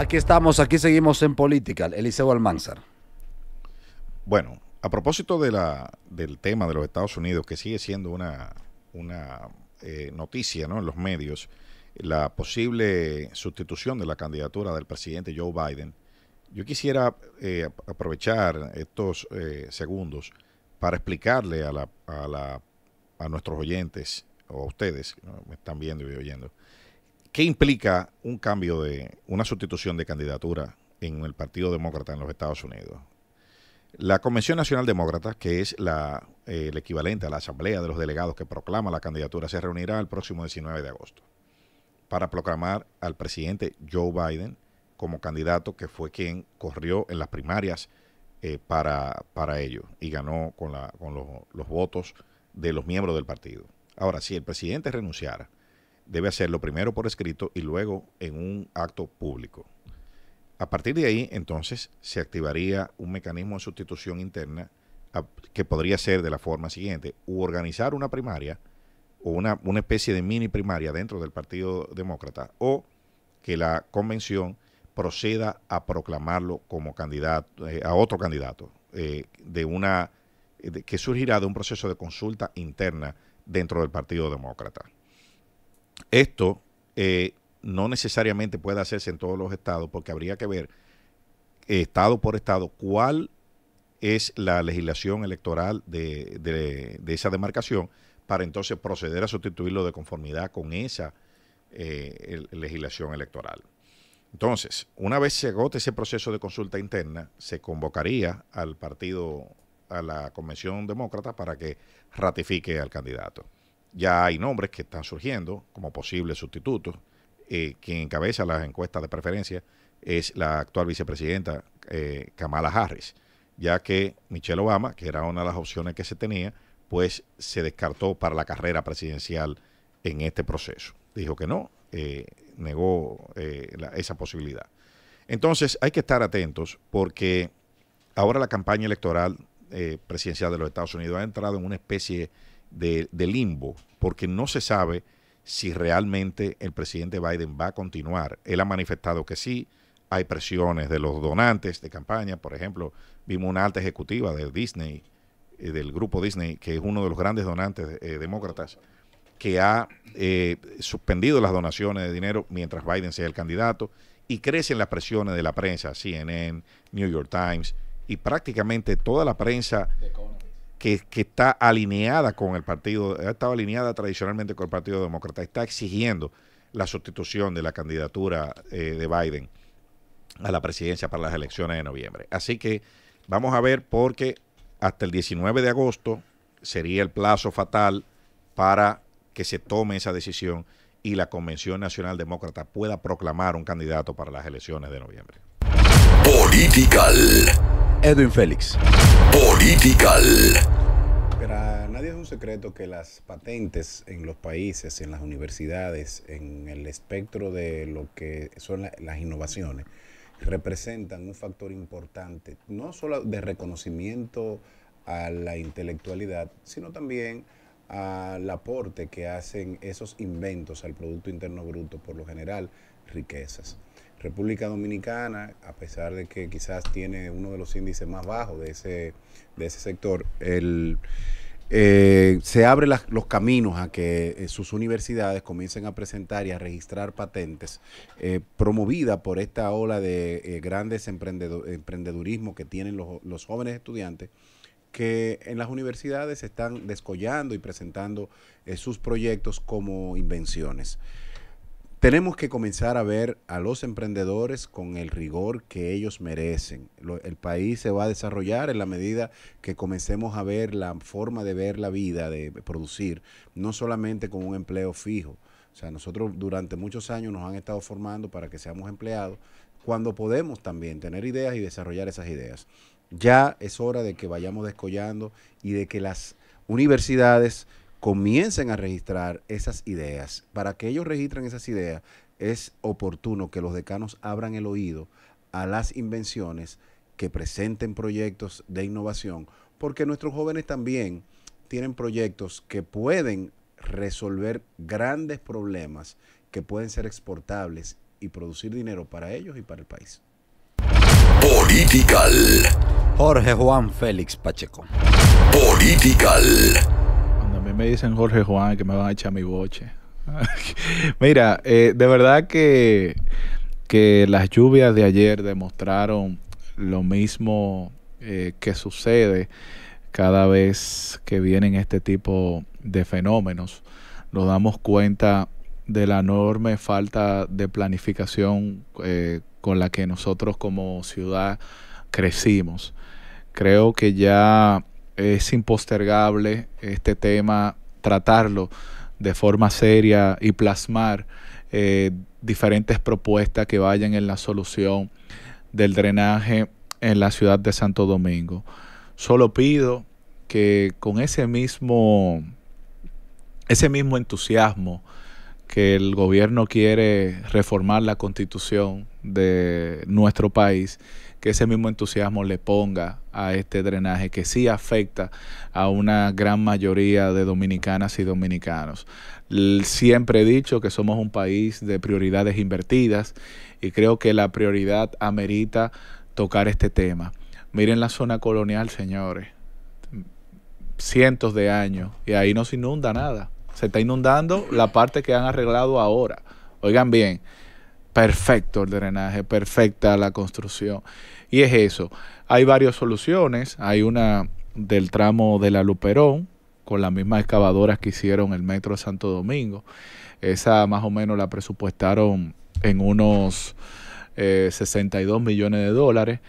Aquí estamos, aquí seguimos en política. Eliseo Almanzar. Bueno, a propósito de la, del tema de los Estados Unidos, que sigue siendo una, una eh, noticia en los medios, la posible sustitución de la candidatura del presidente Joe Biden, yo quisiera eh, aprovechar estos eh, segundos para explicarle a, nuestros oyentes o a ustedes, que me están viendo y oyendo, ¿Qué implica un cambio de una sustitución de candidatura en el Partido Demócrata en los Estados Unidos? La Convención Nacional Demócrata, que es la, eh, el equivalente a la Asamblea de los Delegados que proclama la candidatura, se reunirá el próximo 19 de agosto para proclamar al presidente Joe Biden como candidato que fue quien corrió en las primarias eh, para, ello y ganó con, la, con los votos de los miembros del partido. Ahora, si el presidente renunciara, debe hacerlo primero por escrito y luego en un acto público. A partir de ahí, entonces, se activaría un mecanismo de sustitución interna que podría ser de la forma siguiente, u organizar una primaria o una, una especie de mini primaria dentro del Partido Demócrata, o que la convención proceda a proclamarlo como candidato, eh, a otro candidato, eh, de una, que surgirá de un proceso de consulta interna dentro del Partido Demócrata. Esto eh, no necesariamente puede hacerse en todos los estados porque habría que ver estado por estado cuál es la legislación electoral de, esa demarcación para entonces proceder a sustituirlo de conformidad con esa eh, legislación electoral. Entonces, una vez se agote ese proceso de consulta interna, se convocaría al partido, a la Convención Demócrata para que ratifique al candidato. Ya hay nombres que están surgiendo como posibles sustitutos. Eh, quien encabeza las encuestas de preferencia es la actual vicepresidenta eh, Kamala Harris, ya que Michelle Obama, que era una de las opciones que se tenía, pues se descartó para la carrera presidencial en este proceso. Dijo que no, eh, negó esa posibilidad. Entonces hay que estar atentos porque ahora la campaña electoral presidencial de los Estados Unidos ha entrado en una especie de de, limbo, porque no se sabe si realmente el presidente Biden va a continuar. Él ha manifestado que sí, hay presiones de los donantes de campaña, por ejemplo, vimos una alta ejecutiva de Disney, eh, del grupo Disney, que es uno de los grandes donantes eh, demócratas, que ha eh, suspendido las donaciones de dinero mientras Biden sea el candidato, y crecen las presiones de la prensa, CNN, New York Times, y prácticamente toda la prensa que, está alineada con el partido, ha estado alineada tradicionalmente con el Partido Demócrata, está exigiendo la sustitución de la candidatura eh, de Biden a la presidencia para las elecciones de noviembre. Así que vamos a ver porque hasta el 19 de agosto sería el plazo fatal para que se tome esa decisión y la Convención Nacional Demócrata pueda proclamar un candidato para las elecciones de noviembre. Edwin Félix. Political. Para ah, nadie es un secreto que las patentes en los países, en las universidades, en el espectro de lo que son las innovaciones, representan un factor importante, no solo de reconocimiento a la intelectualidad, sino también al aporte que hacen esos inventos al Producto Interno Bruto, por lo general, riquezas. República Dominicana, a pesar de que quizás tiene uno de los índices más bajos de ese, de ese sector, el, eh, se abren los caminos a que eh, sus universidades comiencen a presentar y a registrar patentes eh, promovida por esta ola de grandes emprendedurismo que tienen los, los jóvenes estudiantes que en las universidades están descollando y presentando sus proyectos como invenciones. Tenemos que comenzar a ver a los emprendedores con el rigor que ellos merecen. el país se va a desarrollar en la medida que comencemos a ver la forma de ver la vida, de producir, no solamente con un empleo fijo. O sea, nosotros durante muchos años nos han estado formando para que seamos empleados, cuando podemos también tener ideas y desarrollar esas ideas. Ya es hora de que vayamos descollando y de que las universidades comiencen a registrar esas ideas. Para que ellos registren esas ideas, es oportuno que los decanos abran el oído a las invenciones, que presenten proyectos de innovación, porque nuestros jóvenes también tienen proyectos que pueden resolver grandes problemas que pueden ser exportables y producir dinero para ellos y para el país. Political. Jorge Juan Félix Pacheco. Political me dicen Jorge Juan que me van a echar mi boche. Mira, eh, de verdad que, que las lluvias de ayer demostraron lo mismo eh, que sucede cada vez que vienen este tipo de fenómenos. Nos damos cuenta de la enorme falta de planificación eh, con la que nosotros como ciudad crecimos. Creo que ya es impostergable este tema, tratarlo de forma seria y plasmar eh, diferentes propuestas que vayan en la solución del drenaje en la ciudad de Santo Domingo. Solo pido que con ese mismo, ese mismo entusiasmo que el gobierno quiere reformar la constitución de nuestro país, que ese mismo entusiasmo le ponga a este drenaje que sí afecta a una gran mayoría de dominicanas y dominicanos. Siempre he dicho que somos un país de prioridades invertidas y creo que la prioridad amerita tocar este tema. Miren la zona colonial, señores, cientos de años y ahí no se inunda nada. Se está inundando la parte que han arreglado ahora. Oigan bien, perfecto el drenaje, perfecta la construcción. Y es eso. Hay varias soluciones. Hay una del tramo de la Luperón, con las mismas excavadoras que hicieron el Metro de Santo Domingo. Esa más o menos la presupuestaron en unos 62 eh, millones de dólares.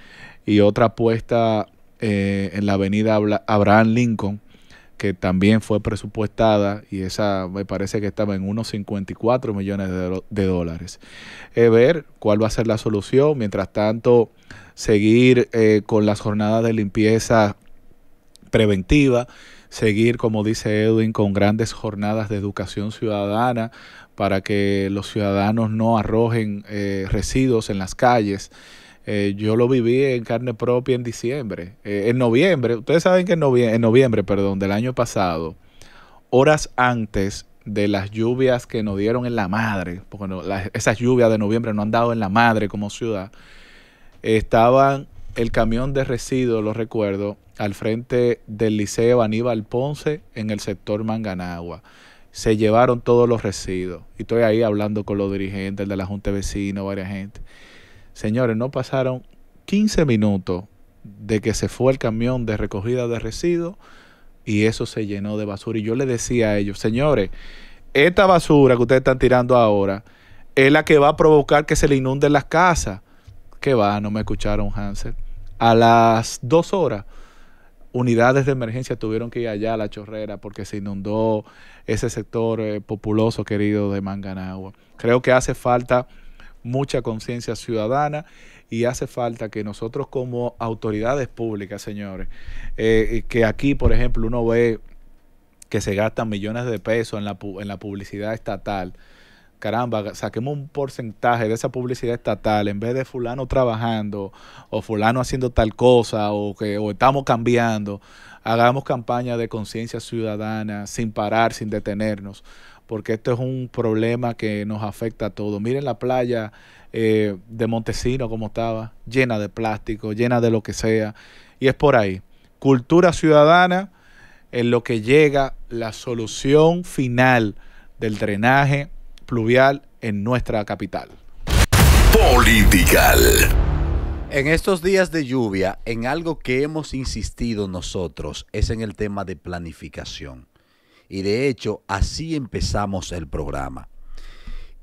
Y otra puesta eh, en la avenida Abraham Lincoln que también fue presupuestada y esa me parece que estaba en unos 54 millones de, dólares. Eh, ver cuál va a ser la solución, mientras tanto seguir eh, con las jornadas de limpieza preventiva, seguir, como dice Edwin, con grandes jornadas de educación ciudadana para que los ciudadanos no arrojen eh, residuos en las calles. Eh, yo lo viví en carne propia en diciembre. Eh, en noviembre, ustedes saben que en noviembre, en noviembre, perdón, del año pasado, horas antes de las lluvias que nos dieron en la madre, porque esas lluvias de noviembre no han dado en la madre como ciudad, estaban el camión de residuos, lo recuerdo, al frente del Liceo Aníbal Ponce en el sector Manganagua. Se llevaron todos los residuos. Y estoy ahí hablando con los dirigentes de la Junta de varias gente. Señores, no pasaron 15 minutos de que se fue el camión de recogida de residuos y eso se llenó de basura. Y yo le decía a ellos, señores, esta basura que ustedes están tirando ahora es la que va a provocar que se le inunden las casas. Que va, no me escucharon, Hansel. A las dos horas, unidades de emergencia tuvieron que ir allá a la chorrera porque se inundó ese sector eh, populoso querido de Manganagua. Creo que hace falta mucha conciencia ciudadana y hace falta que nosotros como autoridades públicas, señores, eh, eh, que aquí, por ejemplo, uno ve que se gastan millones de pesos en la, en la publicidad estatal. Caramba, saquemos un porcentaje de esa publicidad estatal en vez de fulano trabajando o fulano haciendo tal cosa o que o estamos cambiando. Hagamos campaña de conciencia ciudadana sin parar, sin detenernos porque esto es un problema que nos afecta a todos. Miren la playa eh, de Montesino como estaba, llena de plástico, llena de lo que sea, y es por ahí. Cultura ciudadana en lo que llega la solución final del drenaje pluvial en nuestra capital. Political. En estos días de lluvia, en algo que hemos insistido nosotros es en el tema de planificación. Y de hecho, así empezamos el programa.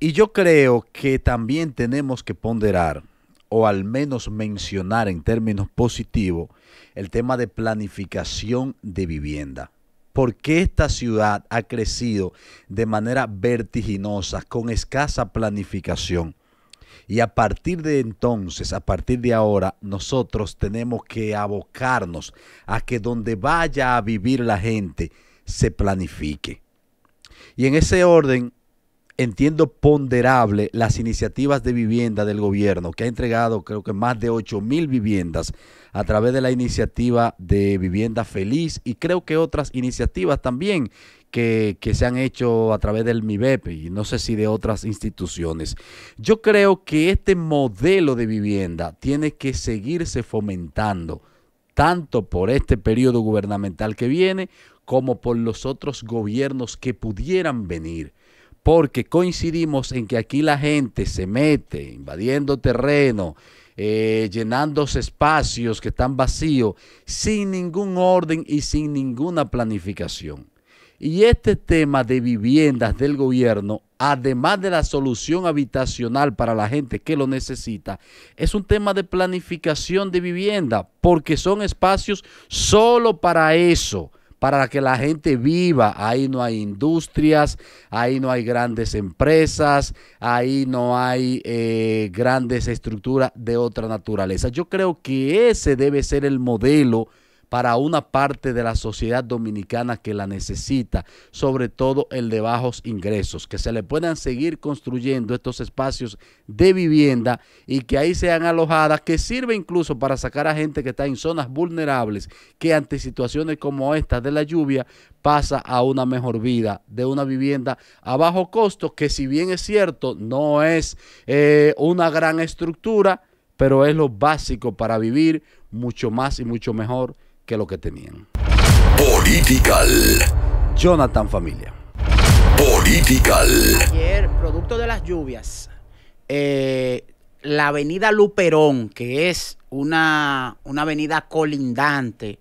Y yo creo que también tenemos que ponderar, o al menos mencionar en términos positivos, el tema de planificación de vivienda. Porque esta ciudad ha crecido de manera vertiginosa, con escasa planificación? Y a partir de entonces, a partir de ahora, nosotros tenemos que abocarnos a que donde vaya a vivir la gente, se planifique. Y en ese orden, entiendo ponderable las iniciativas de vivienda del gobierno, que ha entregado creo que más de 8 mil viviendas a través de la iniciativa de Vivienda Feliz y creo que otras iniciativas también que, que, se han hecho a través del MIBEP y no sé si de otras instituciones. Yo creo que este modelo de vivienda tiene que seguirse fomentando tanto por este periodo gubernamental que viene como por los otros gobiernos que pudieran venir, porque coincidimos en que aquí la gente se mete invadiendo terreno, eh, llenando espacios que están vacíos, sin ningún orden y sin ninguna planificación. Y este tema de viviendas del gobierno, además de la solución habitacional para la gente que lo necesita, es un tema de planificación de vivienda, porque son espacios solo para eso, para que la gente viva. Ahí no hay industrias, ahí no hay grandes empresas, ahí no hay eh, grandes estructuras de otra naturaleza. Yo creo que ese debe ser el modelo para una parte de la sociedad dominicana que la necesita, sobre todo el de bajos ingresos, que se le puedan seguir construyendo estos espacios de vivienda y que ahí sean alojadas, que sirve incluso para sacar a gente que está en zonas vulnerables, que ante situaciones como esta de la lluvia pasa a una mejor vida, de una vivienda a bajo costo, que si bien es cierto, no es eh, una gran estructura, pero es lo básico para vivir mucho más y mucho mejor que lo que tenían Political. Jonathan Familia. Political. Ayer, producto de las lluvias, eh, la avenida Luperón, que es una, avenida colindante,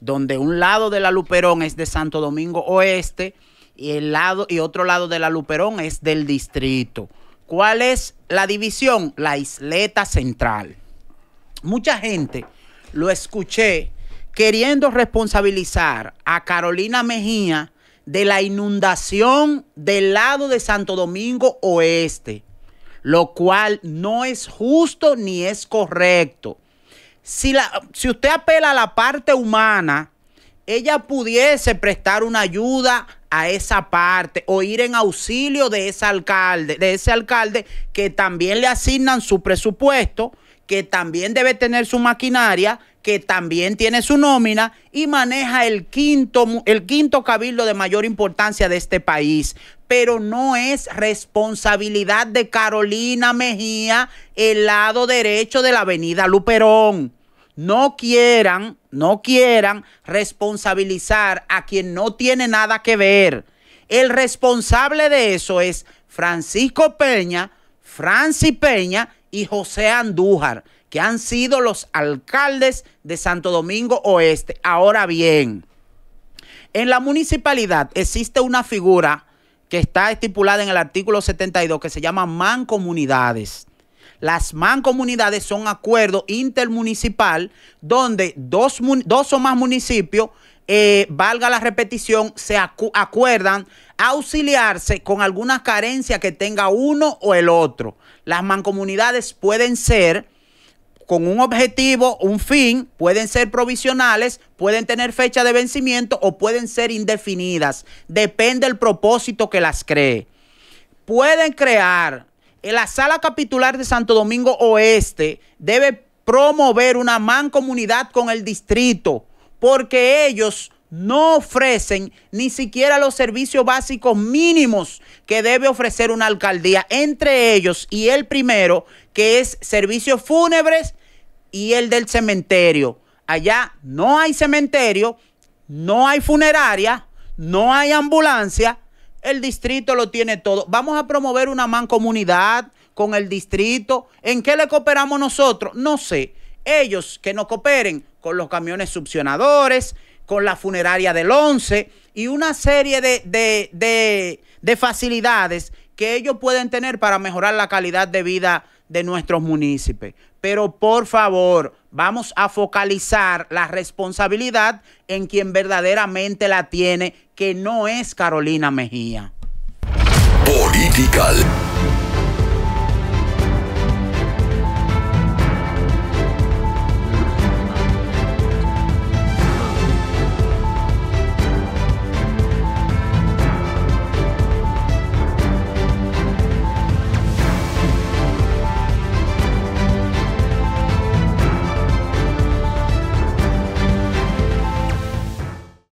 donde un lado de la Luperón es de Santo Domingo Oeste y, el lado, y otro lado de la Luperón es del distrito. ¿Cuál es la división? La isleta central. Mucha gente lo escuché queriendo responsabilizar a Carolina Mejía de la inundación del lado de Santo Domingo Oeste, lo cual no es justo ni es correcto. Si, la, si usted apela a la parte humana, ella pudiese prestar una ayuda a esa parte o ir en auxilio de ese alcalde, de ese alcalde que también le asignan su presupuesto, que también debe tener su maquinaria que también tiene su nómina y maneja el quinto, el quinto cabildo de mayor importancia de este país. Pero no es responsabilidad de Carolina Mejía el lado derecho de la avenida Luperón. No quieran, no quieran responsabilizar a quien no tiene nada que ver. El responsable de eso es Francisco Peña, Franci Peña y José Andújar que han sido los alcaldes de Santo Domingo Oeste. Ahora bien, en la municipalidad existe una figura que está estipulada en el artículo 72 que se llama mancomunidades. Las mancomunidades son acuerdo intermunicipal donde dos, o más municipios, eh, valga la repetición, se acuerdan auxiliarse con alguna carencia que tenga uno o el otro. Las mancomunidades pueden ser con un objetivo, un fin, pueden ser provisionales, pueden tener fecha de vencimiento o pueden ser indefinidas. Depende del propósito que las cree. Pueden crear. Eh, la sala capitular de Santo Domingo Oeste debe promover una mancomunidad con el distrito porque ellos no ofrecen ni siquiera los servicios básicos mínimos que debe ofrecer una alcaldía, entre ellos y el primero, que es servicios fúnebres y el del cementerio. Allá no hay cementerio, no hay funeraria, no hay ambulancia, el distrito lo tiene todo. Vamos a promover una mancomunidad con el distrito. ¿En qué le cooperamos nosotros? No sé. Ellos que nos cooperen con los camiones succionadores, con la funeraria del 11 y una serie de, facilidades que ellos pueden tener para mejorar la calidad de vida de nuestros municipios. Pero por favor, vamos a focalizar la responsabilidad en quien verdaderamente la tiene, que no es Carolina Mejía.